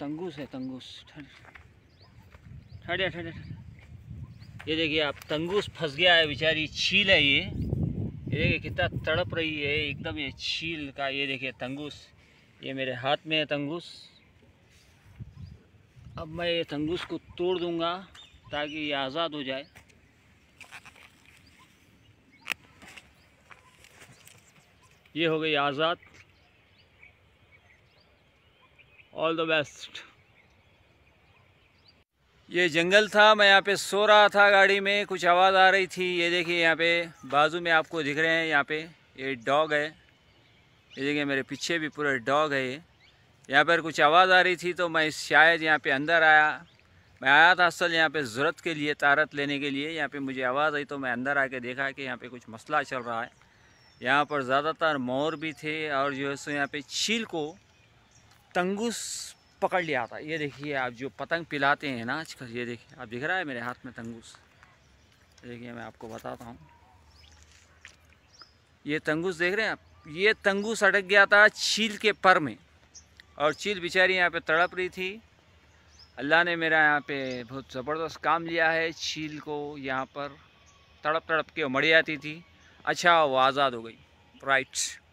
तंगूस है तंगूस ठंड ठंड ये देखिए आप तंगूस फंस गया है बेचारी छील है ये ये देखिए कितना तड़प रही है एकदम ये छील का ये देखिए तंगूस ये मेरे हाथ में है तंगूस अब मैं ये तंगूस को तोड़ दूंगा ताकि ये आज़ाद हो जाए ये हो गई आज़ाद ऑल द बेस्ट ये जंगल था मैं यहाँ पे सो रहा था गाड़ी में कुछ आवाज़ आ रही थी ये देखिए यहाँ पे बाजू में आपको दिख रहे हैं यहाँ पे ये डॉग है ये देखिए मेरे पीछे भी पूरा डॉग है ये यहाँ पर कुछ आवाज़ आ रही थी तो मैं शायद यहाँ पे अंदर आया मैं आया था असल यहाँ पे ज़रूरत के लिए तारत लेने के लिए यहाँ पे मुझे आवाज़ आई तो मैं अंदर आके देखा कि यहाँ पे कुछ मसला चल रहा है यहाँ पर ज़्यादातर मोर भी थे और जो है सो यहाँ पे चील को तंगूस पकड़ लिया था ये देखिए आप जो पतंग पिलाते हैं ना आजकल ये देखिए आप दिख रहा है मेरे हाथ में तंगूस देखिए मैं आपको बताता हूँ ये तंगूस देख रहे हैं आप ये तंगूस अटक गया था चील के पर में और चील बेचारी यहाँ पे तड़प रही थी अल्लाह ने मेरा यहाँ पे बहुत ज़बरदस्त काम लिया है चील को यहाँ पर तड़प तड़प के मड़ी जाती थी अच्छा वो आज़ाद हो गई राइट